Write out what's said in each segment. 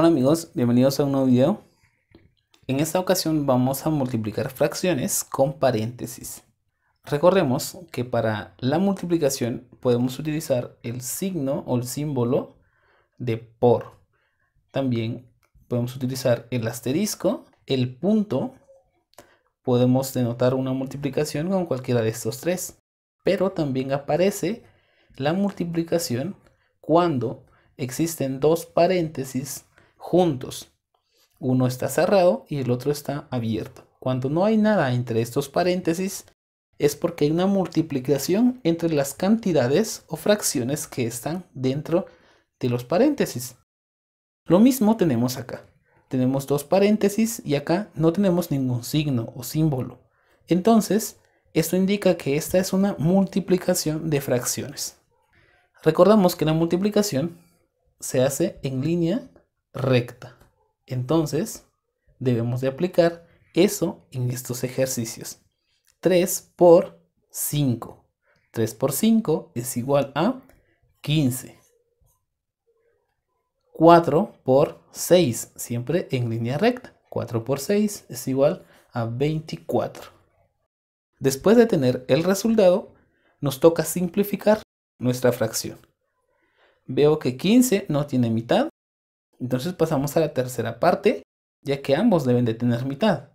Hola amigos, bienvenidos a un nuevo video. En esta ocasión vamos a multiplicar fracciones con paréntesis. Recordemos que para la multiplicación podemos utilizar el signo o el símbolo de por. También podemos utilizar el asterisco, el punto. Podemos denotar una multiplicación con cualquiera de estos tres. Pero también aparece la multiplicación cuando existen dos paréntesis juntos. Uno está cerrado y el otro está abierto. Cuando no hay nada entre estos paréntesis, es porque hay una multiplicación entre las cantidades o fracciones que están dentro de los paréntesis. Lo mismo tenemos acá. Tenemos dos paréntesis y acá no tenemos ningún signo o símbolo. Entonces, esto indica que esta es una multiplicación de fracciones. Recordamos que la multiplicación se hace en línea recta. Entonces, debemos de aplicar eso en estos ejercicios. 3 por 5. 3 por 5 es igual a 15. 4 por 6, siempre en línea recta. 4 por 6 es igual a 24. Después de tener el resultado, nos toca simplificar nuestra fracción. Veo que 15 no tiene mitad, entonces pasamos a la tercera parte, ya que ambos deben de tener mitad.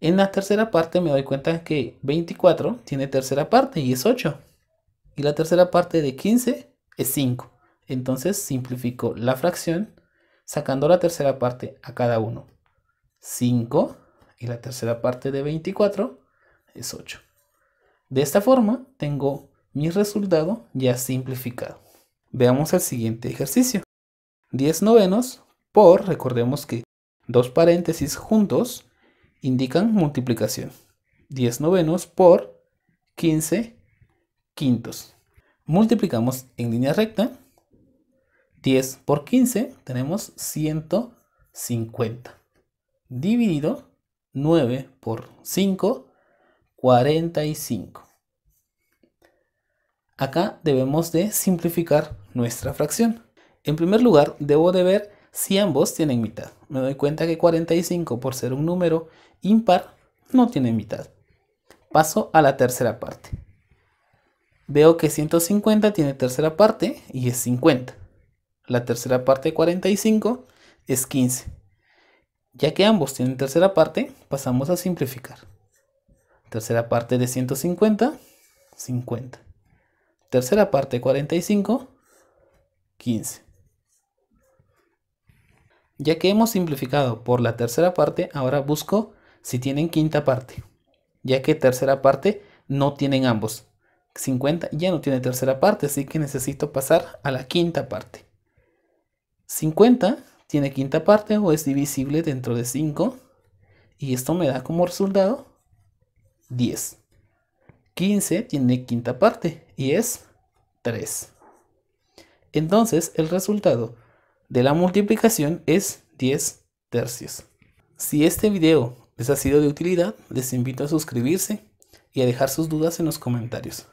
En la tercera parte me doy cuenta que 24 tiene tercera parte y es 8. Y la tercera parte de 15 es 5. Entonces simplifico la fracción sacando la tercera parte a cada uno. 5 y la tercera parte de 24 es 8. De esta forma tengo mi resultado ya simplificado. Veamos el siguiente ejercicio. 10 novenos por, recordemos que dos paréntesis juntos indican multiplicación. 10 novenos por 15 quintos. Multiplicamos en línea recta. 10 por 15 tenemos 150. Dividido 9 por 5, 45. Acá debemos de simplificar nuestra fracción. En primer lugar, debo de ver si ambos tienen mitad. Me doy cuenta que 45 por ser un número impar no tiene mitad. Paso a la tercera parte. Veo que 150 tiene tercera parte y es 50. La tercera parte de 45 es 15. Ya que ambos tienen tercera parte, pasamos a simplificar. Tercera parte de 150, 50. Tercera parte de 45, 15 ya que hemos simplificado por la tercera parte, ahora busco si tienen quinta parte. Ya que tercera parte no tienen ambos. 50 ya no tiene tercera parte, así que necesito pasar a la quinta parte. 50 tiene quinta parte o es divisible dentro de 5. Y esto me da como resultado 10. 15 tiene quinta parte y es 3. Entonces el resultado de la multiplicación es 10 tercios. Si este video les ha sido de utilidad, les invito a suscribirse y a dejar sus dudas en los comentarios.